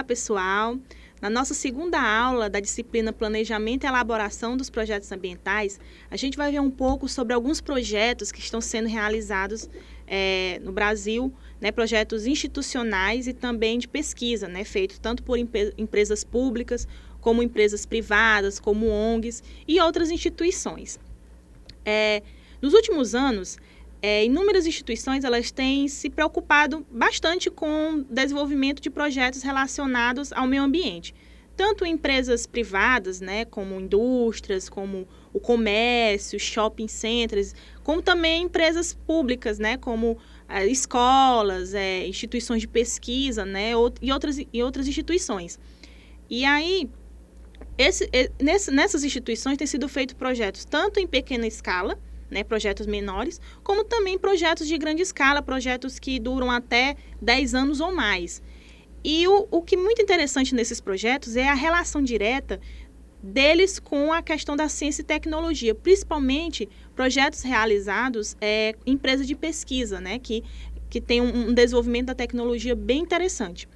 Olá, pessoal! Na nossa segunda aula da disciplina Planejamento e Elaboração dos Projetos Ambientais, a gente vai ver um pouco sobre alguns projetos que estão sendo realizados é, no Brasil, né, projetos institucionais e também de pesquisa, né, feito tanto por empresas públicas, como empresas privadas, como ONGs e outras instituições. É, nos últimos anos, é, inúmeras instituições elas têm se preocupado bastante com o desenvolvimento de projetos relacionados ao meio ambiente. Tanto empresas privadas, né, como indústrias, como o comércio, shopping centers, como também empresas públicas, né, como é, escolas, é, instituições de pesquisa né, e, outras, e outras instituições. E aí, esse, nesse, nessas instituições têm sido feitos projetos tanto em pequena escala, né, projetos menores, como também projetos de grande escala, projetos que duram até 10 anos ou mais. E o, o que é muito interessante nesses projetos é a relação direta deles com a questão da ciência e tecnologia, principalmente projetos realizados é, empresas de pesquisa, né, que, que tem um, um desenvolvimento da tecnologia bem interessante.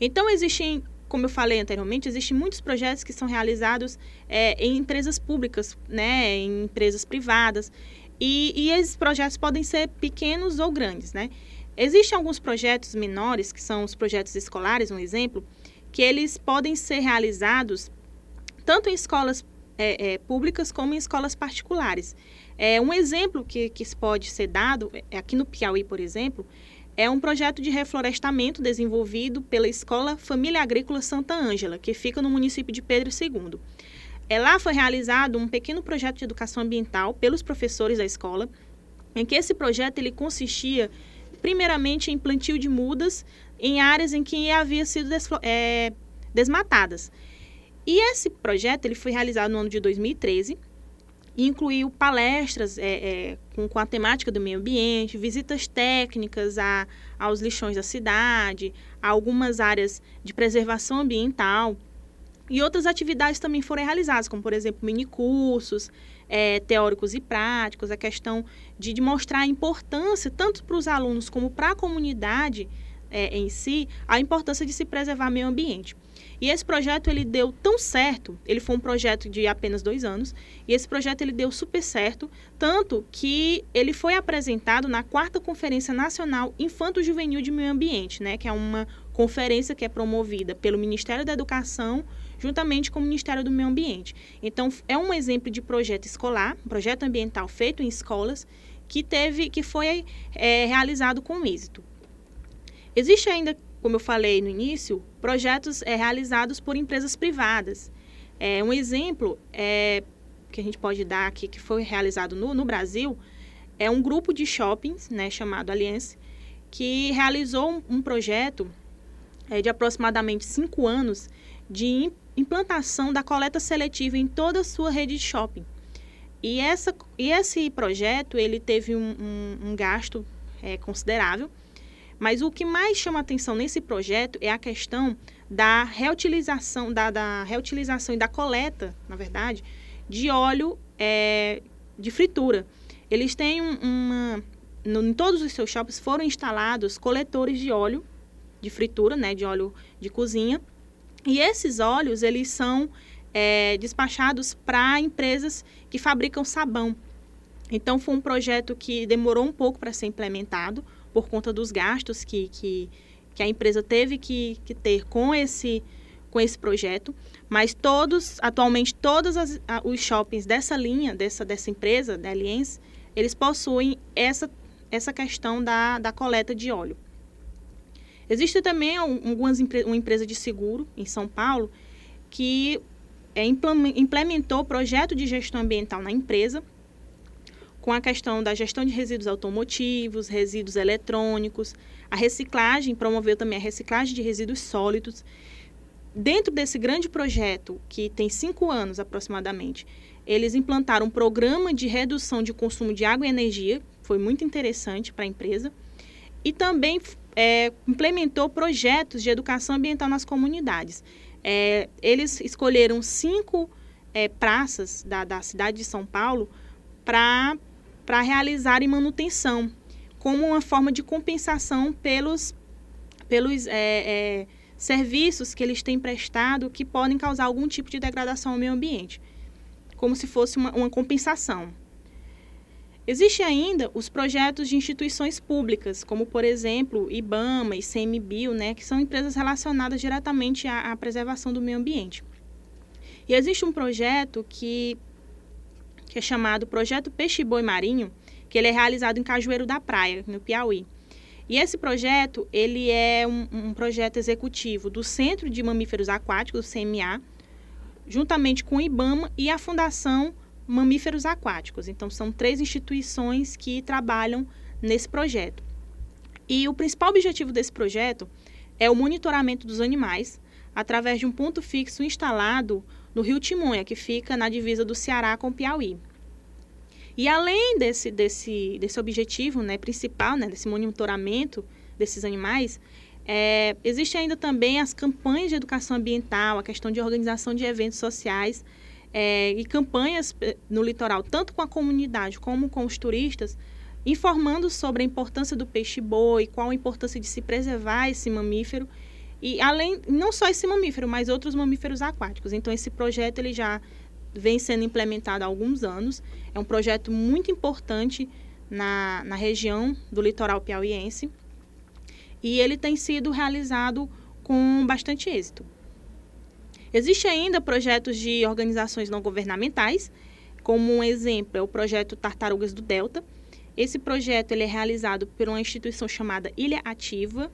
Então, existem como eu falei anteriormente, existem muitos projetos que são realizados é, em empresas públicas, né, em empresas privadas, e, e, esses projetos podem ser pequenos ou grandes, né. Existem alguns projetos menores, que são os projetos escolares, um exemplo, que eles podem ser realizados tanto em escolas é, é, públicas como em escolas particulares. É, um exemplo que, que pode ser dado, é, aqui no Piauí, por exemplo, é um projeto de reflorestamento desenvolvido pela Escola Família Agrícola Santa Ângela, que fica no município de Pedro II. É, lá foi realizado um pequeno projeto de educação ambiental pelos professores da escola, em que esse projeto ele consistia primeiramente em plantio de mudas em áreas em que havia sido é, desmatadas. E esse projeto ele foi realizado no ano de 2013 incluiu palestras é, é, com, com, a temática do meio ambiente, visitas técnicas a, aos lixões da cidade, a algumas áreas de preservação ambiental. E outras atividades também foram realizadas, como, por exemplo, minicursos é, teóricos e práticos, a questão de, de mostrar a importância, tanto para os alunos como para a comunidade, é, em si a importância de se preservar meio ambiente. E esse projeto ele deu tão certo, ele foi um projeto de apenas dois anos, e esse projeto ele deu super certo, tanto que ele foi apresentado na quarta Conferência Nacional Infanto-Juvenil de Meio Ambiente, né, que é uma conferência que é promovida pelo Ministério da Educação juntamente com o Ministério do Meio Ambiente. Então, é um exemplo de projeto escolar, um projeto ambiental feito em escolas, que teve, que foi é, realizado com êxito. Existe ainda, como eu falei no início, projetos é, realizados por empresas privadas. É, um exemplo é, que a gente pode dar aqui, que foi realizado no, no Brasil, é um grupo de shoppings, né, chamado Aliance, que realizou um, um projeto é, de aproximadamente cinco anos de implantação da coleta seletiva em toda a sua rede de shopping. E, essa, e esse projeto ele teve um, um, um gasto é, considerável mas o que mais chama atenção nesse projeto é a questão da reutilização, da, da reutilização e da coleta, na verdade, de óleo é, de fritura. Eles têm um, uma. No, em todos os seus shops foram instalados coletores de óleo de fritura, né, de óleo de cozinha. E esses óleos, eles são é, despachados para empresas que fabricam sabão. Então, foi um projeto que demorou um pouco para ser implementado, por conta dos gastos que, que, que a empresa teve que, que ter com esse, com esse projeto, mas todos, atualmente todos as, os shoppings dessa linha, dessa, dessa empresa, da Aliens eles possuem essa, essa questão da, da coleta de óleo. Existe também algumas, uma empresa de seguro em São Paulo que é, implementou projeto de gestão ambiental na empresa com a questão da gestão de resíduos automotivos, resíduos eletrônicos, a reciclagem, promoveu também a reciclagem de resíduos sólidos. Dentro desse grande projeto, que tem cinco anos aproximadamente, eles implantaram um programa de redução de consumo de água e energia, foi muito interessante para a empresa, e também é, implementou projetos de educação ambiental nas comunidades. É, eles escolheram cinco é, praças da, da cidade de São Paulo para para realizarem manutenção, como uma forma de compensação pelos, pelos é, é, serviços que eles têm prestado que podem causar algum tipo de degradação ao meio ambiente, como se fosse uma, uma compensação. Existem ainda os projetos de instituições públicas, como, por exemplo, IBAMA e CMBio, né, que são empresas relacionadas diretamente à, à preservação do meio ambiente. E existe um projeto que que é chamado Projeto Peixe Boi Marinho, que ele é realizado em Cajueiro da Praia, no Piauí. E esse projeto, ele é um, um projeto executivo do Centro de Mamíferos Aquáticos, CMA, juntamente com o IBAMA e a Fundação Mamíferos Aquáticos. Então, são três instituições que trabalham nesse projeto. E o principal objetivo desse projeto é o monitoramento dos animais, através de um ponto fixo instalado no Rio Timonha, que fica na divisa do Ceará com Piauí. E além desse, desse, desse objetivo né, principal, né, desse monitoramento desses animais, é, existe ainda também as campanhas de educação ambiental, a questão de organização de eventos sociais é, e campanhas eh, no litoral, tanto com a comunidade como com os turistas, informando sobre a importância do peixe-boi, qual a importância de se preservar esse mamífero e além, não só esse mamífero, mas outros mamíferos aquáticos. Então, esse projeto ele já vem sendo implementado há alguns anos. É um projeto muito importante na, na região do litoral piauiense. E ele tem sido realizado com bastante êxito. Existem ainda projetos de organizações não governamentais, como um exemplo é o projeto Tartarugas do Delta. Esse projeto ele é realizado por uma instituição chamada Ilha Ativa,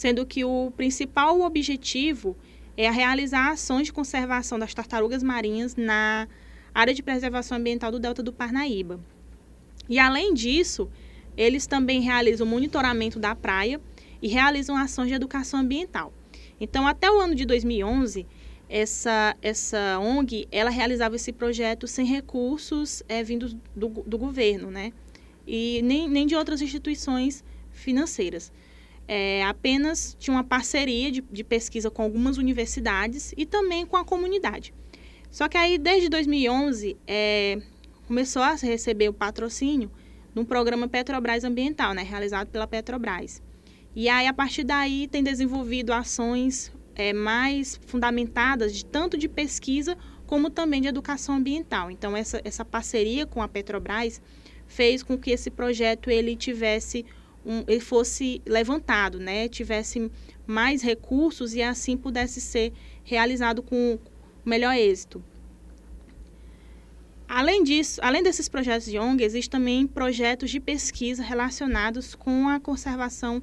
sendo que o principal objetivo é realizar ações de conservação das tartarugas marinhas na área de preservação ambiental do Delta do Parnaíba. E além disso, eles também realizam monitoramento da praia e realizam ações de educação ambiental. Então, até o ano de 2011, essa, essa ONG ela realizava esse projeto sem recursos é, vindos do, do governo, né? E nem, nem de outras instituições financeiras é, apenas tinha uma parceria de, de pesquisa com algumas universidades e também com a comunidade. Só que aí, desde 2011, é, começou a receber o patrocínio de um programa Petrobras Ambiental, né, realizado pela Petrobras. E aí, a partir daí, tem desenvolvido ações é, mais fundamentadas, de tanto de pesquisa como também de educação ambiental. Então, essa, essa parceria com a Petrobras fez com que esse projeto ele tivesse um, ele fosse levantado, né? Tivesse mais recursos e assim pudesse ser realizado com melhor êxito. Além disso, além desses projetos de ONG, existem também projetos de pesquisa relacionados com a conservação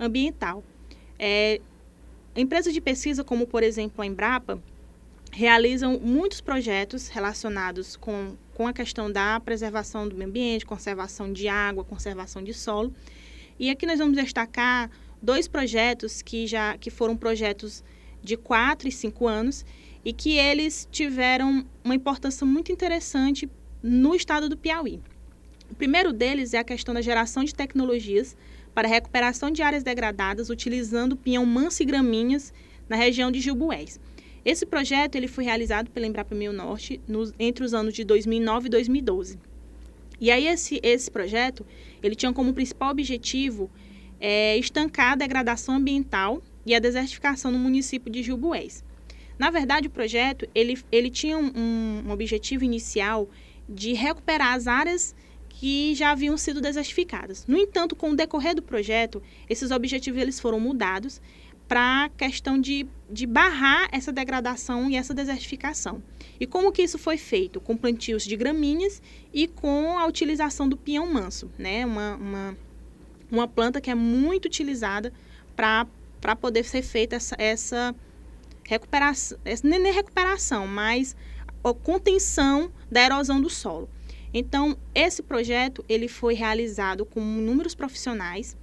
ambiental. É, empresas de pesquisa, como por exemplo a Embrapa, realizam muitos projetos relacionados com, com a questão da preservação do meio ambiente, conservação de água, conservação de solo. E aqui nós vamos destacar dois projetos que já que foram projetos de 4 e 5 anos e que eles tiveram uma importância muito interessante no estado do Piauí. O primeiro deles é a questão da geração de tecnologias para recuperação de áreas degradadas utilizando pinhão manso e graminhas na região de Gilboés. Esse projeto ele foi realizado pela Embrapa Meio Norte nos, entre os anos de 2009 e 2012. E aí esse, esse projeto, ele tinha como principal objetivo é, estancar a degradação ambiental e a desertificação no município de Gilbués. Na verdade, o projeto ele, ele tinha um, um objetivo inicial de recuperar as áreas que já haviam sido desertificadas. No entanto, com o decorrer do projeto, esses objetivos eles foram mudados para a questão de, de barrar essa degradação e essa desertificação. E como que isso foi feito? Com plantios de gramíneas e com a utilização do pinhão manso, né? Uma, uma, uma planta que é muito utilizada para poder ser feita essa, essa recuperação, essa, é nem recuperação, mas a contenção da erosão do solo. Então, esse projeto ele foi realizado com inúmeros profissionais,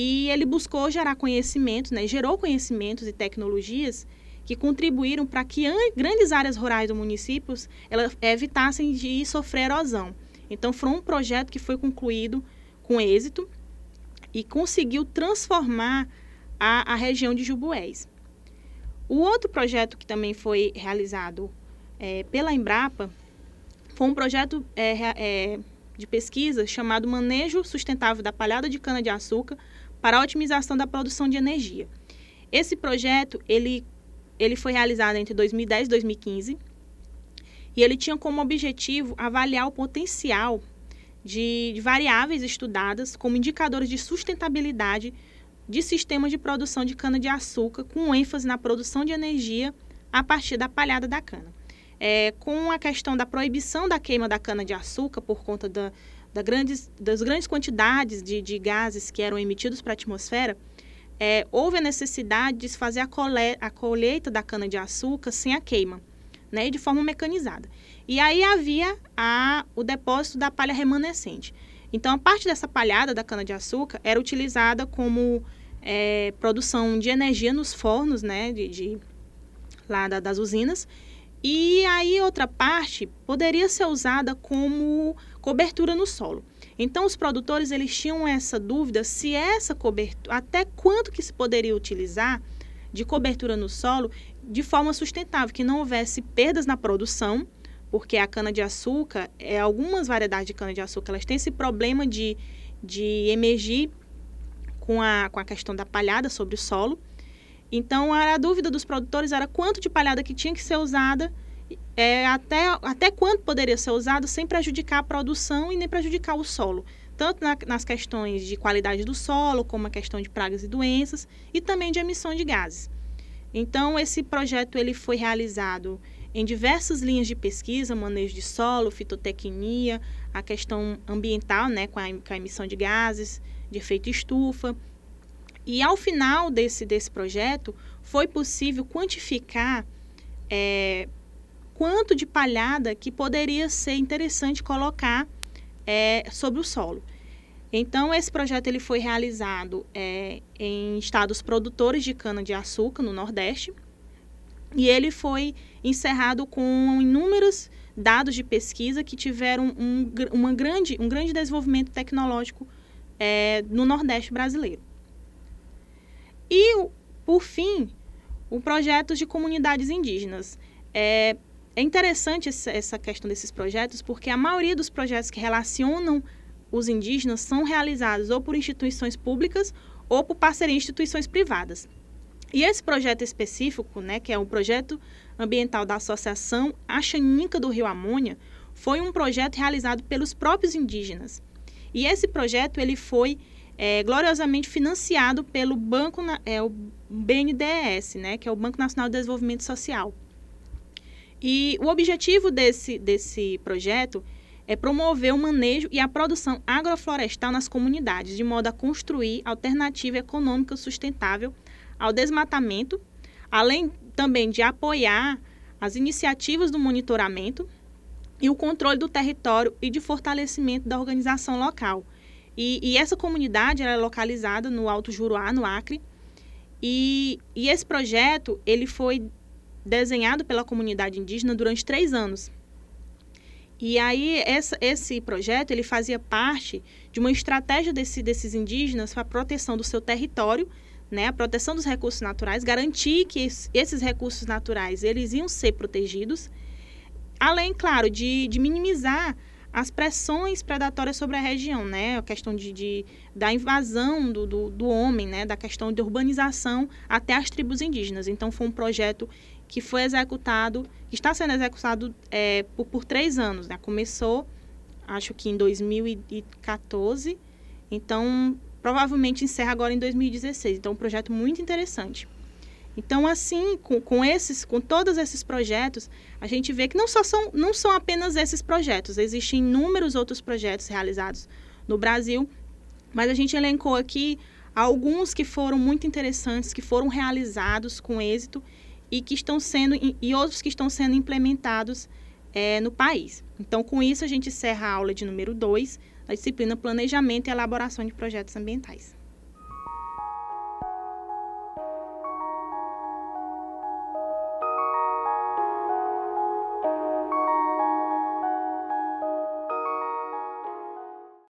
e ele buscou gerar conhecimento, né? gerou conhecimentos e tecnologias que contribuíram para que grandes áreas rurais do município elas evitassem de sofrer erosão. Então, foi um projeto que foi concluído com êxito e conseguiu transformar a, a região de Jubués. O outro projeto que também foi realizado é, pela Embrapa foi um projeto é, é, de pesquisa chamado Manejo Sustentável da Palhada de Cana-de-Açúcar para a otimização da produção de energia. Esse projeto ele, ele foi realizado entre 2010 e 2015 e ele tinha como objetivo avaliar o potencial de, de variáveis estudadas como indicadores de sustentabilidade de sistemas de produção de cana-de-açúcar com ênfase na produção de energia a partir da palhada da cana. É, com a questão da proibição da queima da cana-de-açúcar por conta da, da grandes, das grandes quantidades de, de gases que eram emitidos para a atmosfera, é, houve a necessidade de se fazer a, cole, a colheita da cana-de-açúcar sem a queima, né, de forma mecanizada. E aí havia a, o depósito da palha remanescente. Então, a parte dessa palhada da cana-de-açúcar era utilizada como é, produção de energia nos fornos, né, de, de lá da, das usinas. E aí, outra parte poderia ser usada como cobertura no solo. Então os produtores eles tinham essa dúvida se essa cobertura, até quanto que se poderia utilizar de cobertura no solo de forma sustentável, que não houvesse perdas na produção, porque a cana-de-açúcar, é, algumas variedades de cana-de-açúcar, elas têm esse problema de, de emergir com a, com a questão da palhada sobre o solo. Então, a dúvida dos produtores era quanto de palhada que tinha que ser usada é, até, até quando poderia ser usado sem prejudicar a produção e nem prejudicar o solo, tanto na, nas questões de qualidade do solo, como a questão de pragas e doenças, e também de emissão de gases. Então, esse projeto ele foi realizado em diversas linhas de pesquisa, manejo de solo, fitotecnia, a questão ambiental, né, com a, com a emissão de gases, de efeito estufa. E ao final desse, desse projeto, foi possível quantificar é, quanto de palhada que poderia ser interessante colocar é, sobre o solo. Então, esse projeto ele foi realizado é, em estados produtores de cana-de-açúcar, no Nordeste, e ele foi encerrado com inúmeros dados de pesquisa que tiveram um, uma grande, um grande desenvolvimento tecnológico é, no Nordeste brasileiro. E, por fim, o projeto de comunidades indígenas. É, é interessante essa questão desses projetos, porque a maioria dos projetos que relacionam os indígenas são realizados ou por instituições públicas ou por parceria em instituições privadas. E esse projeto específico, né, que é o projeto ambiental da Associação Achanica do Rio Amônia, foi um projeto realizado pelos próprios indígenas. E esse projeto ele foi é, gloriosamente financiado pelo banco é, o BNDES, né, que é o Banco Nacional de Desenvolvimento Social. E o objetivo desse, desse projeto é promover o manejo e a produção agroflorestal nas comunidades, de modo a construir alternativa econômica sustentável ao desmatamento, além também de apoiar as iniciativas do monitoramento e o controle do território e de fortalecimento da organização local. E, e essa comunidade é localizada no Alto Juruá, no Acre, e, e, esse projeto ele foi desenhado pela comunidade indígena durante três anos. E aí essa, esse projeto ele fazia parte de uma estratégia desse, desses indígenas para a proteção do seu território, né, a proteção dos recursos naturais, garantir que esses recursos naturais eles iam ser protegidos, além, claro, de, de minimizar as pressões predatórias sobre a região, né? A questão de, de da invasão do, do, do, homem, né? Da questão de urbanização até as tribos indígenas. Então, foi um projeto que foi executado, que está sendo executado é, por, por três anos, né? Começou, acho que em 2014, então provavelmente encerra agora em 2016. Então, um projeto muito interessante. Então, assim, com, com, esses, com todos esses projetos, a gente vê que não só são, não são apenas esses projetos, existem inúmeros outros projetos realizados no Brasil, mas a gente elencou aqui alguns que foram muito interessantes, que foram realizados com êxito e que estão sendo e outros que estão sendo implementados é, no país. Então, com isso a gente encerra a aula de número 2 da disciplina Planejamento e Elaboração de Projetos Ambientais.